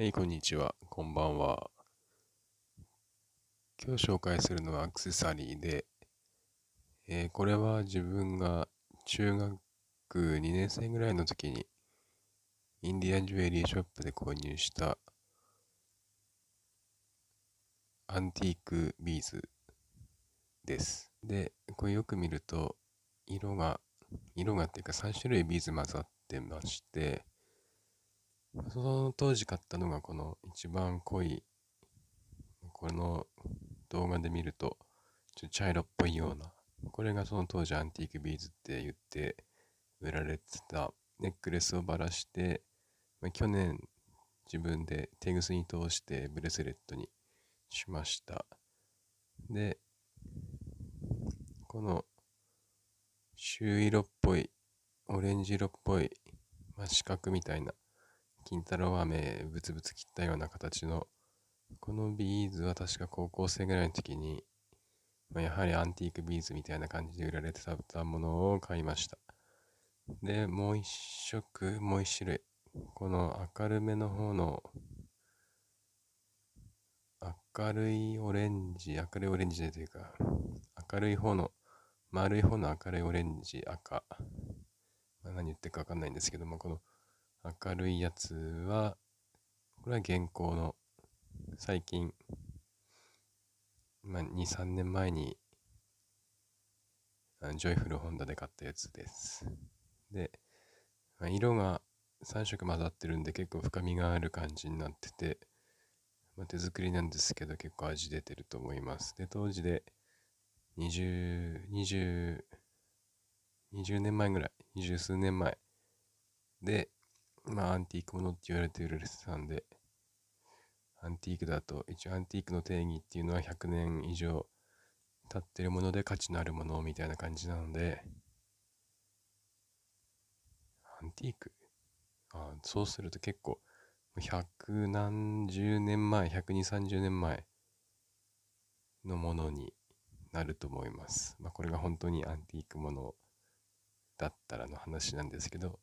はい、こんにちは。こんばんは。今日紹介するのはアクセサリーで、えー、これは自分が中学2年生ぐらいの時に、インディアンジュエリーショップで購入したアンティークビーズです。で、これよく見ると、色が、色がっていうか3種類ビーズ混ざってまして、その当時買ったのがこの一番濃い、この動画で見ると、ちょっと茶色っぽいような、これがその当時アンティークビーズって言って売られてたネックレスをばらして、まあ、去年自分で手ぐすに通してブレスレットにしました。で、この朱色っぽい、オレンジ色っぽい、まあ、四角みたいな金太郎飴ぶつぶつ切ったような形のこのビーズは確か高校生ぐらいの時に、まあ、やはりアンティークビーズみたいな感じで売られてたものを買いましたでもう一色もう一種類この明るめの方の明るいオレンジ明るいオレンジでというか明るい方の丸い方の明るいオレンジ赤、まあ、何言ってるか分かんないんですけどもこの明るいやつは、これは現行の、最近、まあ、2、3年前に、あのジョイフルホンダで買ったやつです。で、まあ、色が3色混ざってるんで結構深みがある感じになってて、まあ、手作りなんですけど結構味出てると思います。で、当時で20、20、20年前ぐらい、20数年前で、まあ、アンティークものって言われているレストランで、アンティークだと、一応アンティークの定義っていうのは100年以上経ってるもので価値のあるものみたいな感じなので、アンティークあそうすると結構、百何十年前、百二三十年前のものになると思います。まあ、これが本当にアンティークものだったらの話なんですけど、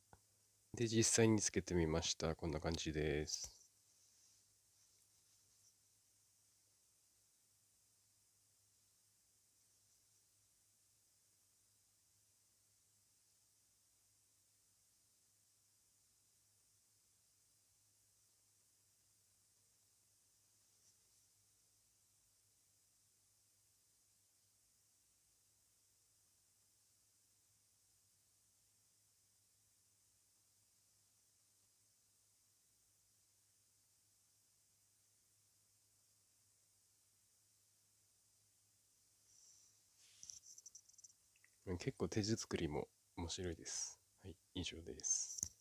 で、実際につけてみました。こんな感じです。結構手作りも面白いです。はい、以上です。